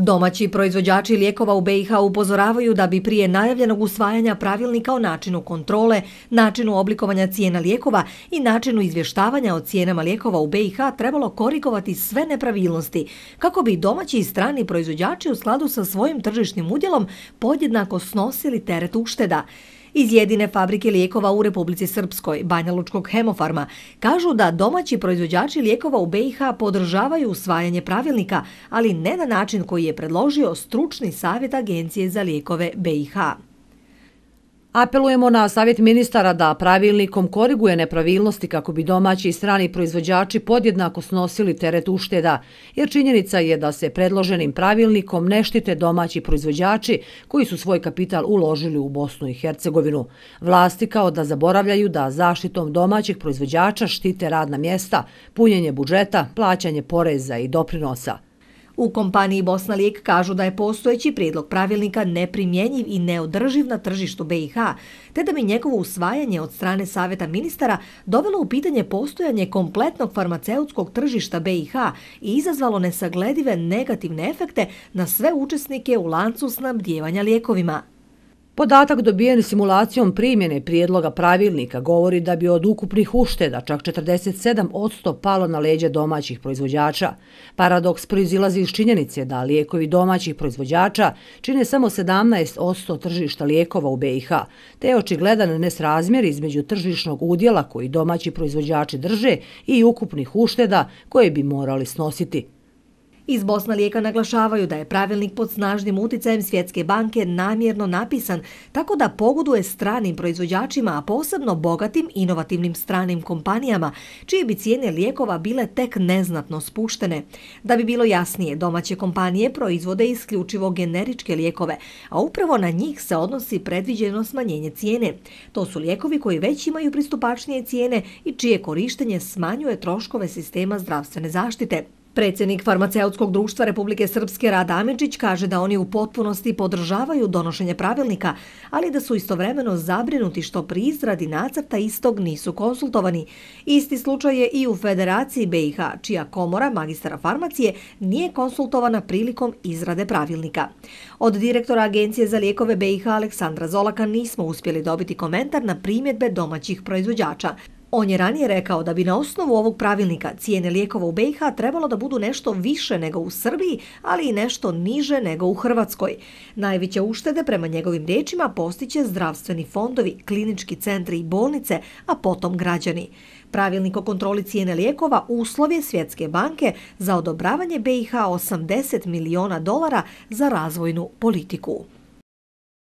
Domaći proizvođači lijekova u BiH upozoravaju da bi prije najavljenog usvajanja pravilnika o načinu kontrole, načinu oblikovanja cijena lijekova i načinu izvještavanja o cijenama lijekova u BiH trebalo korigovati sve nepravilnosti, kako bi domaći i strani proizvođači u skladu sa svojim tržišnim udjelom podjednako snosili teret ušteda iz jedine fabrike lijekova u Republici Srpskoj, Banjalučkog hemofarma, kažu da domaći proizvođači lijekova u BiH podržavaju usvajanje pravilnika, ali ne na način koji je predložio stručni savjet Agencije za lijekove BiH. Apelujemo na Savjet ministara da pravilnikom koriguje nepravilnosti kako bi domaći i strani proizvođači podjednako snosili teret ušteda, jer činjenica je da se predloženim pravilnikom ne štite domaći proizvođači koji su svoj kapital uložili u Bosnu i Hercegovinu. Vlasti kao da zaboravljaju da zaštitom domaćih proizvođača štite radna mjesta, punjenje budžeta, plaćanje poreza i doprinosa. U kompaniji Bosna Lijek kažu da je postojeći prijedlog pravilnika neprimjenjiv i neodrživ na tržištu BiH, te da bi njegovo usvajanje od strane Saveta ministara dovelo u pitanje postojanje kompletnog farmaceutskog tržišta BiH i izazvalo nesagledive negativne efekte na sve učesnike u lancu snabdjevanja lijekovima. Podatak dobijen simulacijom primjene prijedloga pravilnika govori da bi od ukupnih ušteda čak 47 odsto palo na leđe domaćih proizvođača. Paradoks proizilazi iz činjenice da lijekovi domaćih proizvođača čine samo 17 odsto tržišta lijekova u BiH, te je očigledan nesrazmjer između tržišnog udjela koji domaći proizvođači drže i ukupnih ušteda koje bi morali snositi. Iz Bosna lijeka naglašavaju da je pravilnik pod snažnim uticajem Svjetske banke namjerno napisan, tako da pogoduje stranim proizvođačima, a posebno bogatim inovativnim stranim kompanijama, čije bi cijene lijekova bile tek neznatno spuštene. Da bi bilo jasnije, domaće kompanije proizvode isključivo generičke lijekove, a upravo na njih se odnosi predviđeno smanjenje cijene. To su lijekovi koji već imaju pristupačnije cijene i čije korištenje smanjuje troškove sistema zdravstvene zaštite. Predsjednik farmaceutskog društva Republike Srpske Rada Amidžić kaže da oni u potpunosti podržavaju donošenje pravilnika, ali da su istovremeno zabrinuti što pri izradi nacrta istog nisu konsultovani. Isti slučaj je i u Federaciji BiH, čija komora magistara farmacije nije konsultovana prilikom izrade pravilnika. Od direktora Agencije za lijekove BiH Aleksandra Zolaka nismo uspjeli dobiti komentar na primjedbe domaćih proizvođača. On je ranije rekao da bi na osnovu ovog pravilnika cijene lijekova u BiH trebalo da budu nešto više nego u Srbiji, ali i nešto niže nego u Hrvatskoj. Najveće uštede prema njegovim rječima postiće zdravstveni fondovi, klinički centri i bolnice, a potom građani. Pravilnik o kontroli cijene lijekova uslov je Svjetske banke za odobravanje BiH 80 miliona dolara za razvojnu politiku.